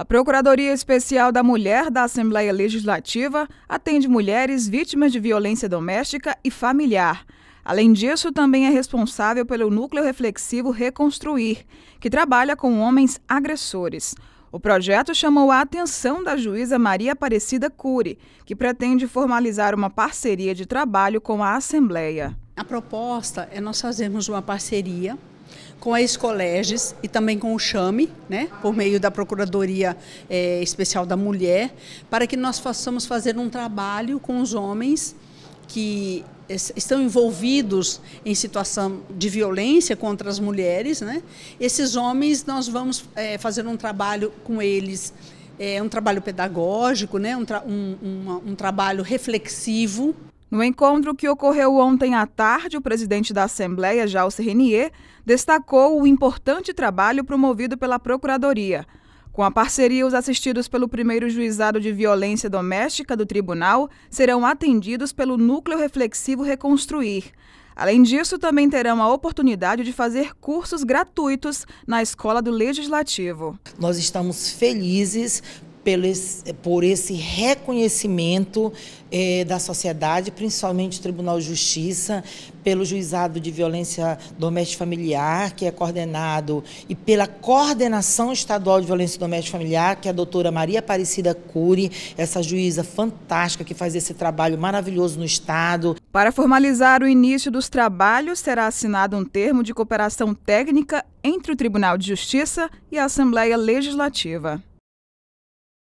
A Procuradoria Especial da Mulher da Assembleia Legislativa atende mulheres vítimas de violência doméstica e familiar. Além disso, também é responsável pelo Núcleo Reflexivo Reconstruir, que trabalha com homens agressores. O projeto chamou a atenção da juíza Maria Aparecida Cury, que pretende formalizar uma parceria de trabalho com a Assembleia. A proposta é nós fazermos uma parceria com a Escoleges e também com o Chame, né, por meio da Procuradoria é, Especial da Mulher, para que nós possamos fazer um trabalho com os homens que estão envolvidos em situação de violência contra as mulheres, né? Esses homens nós vamos é, fazer um trabalho com eles, é, um trabalho pedagógico, né? um, tra um, um, um trabalho reflexivo no encontro que ocorreu ontem à tarde, o presidente da Assembleia, Jalce Renier, destacou o importante trabalho promovido pela Procuradoria. Com a parceria, os assistidos pelo primeiro juizado de violência doméstica do tribunal serão atendidos pelo Núcleo Reflexivo Reconstruir. Além disso, também terão a oportunidade de fazer cursos gratuitos na Escola do Legislativo. Nós estamos felizes pelo esse, por esse reconhecimento eh, da sociedade, principalmente o Tribunal de Justiça, pelo juizado de violência doméstica familiar, que é coordenado, e pela coordenação estadual de violência doméstica familiar, que é a doutora Maria Aparecida Cury, essa juíza fantástica que faz esse trabalho maravilhoso no Estado. Para formalizar o início dos trabalhos, será assinado um termo de cooperação técnica entre o Tribunal de Justiça e a Assembleia Legislativa.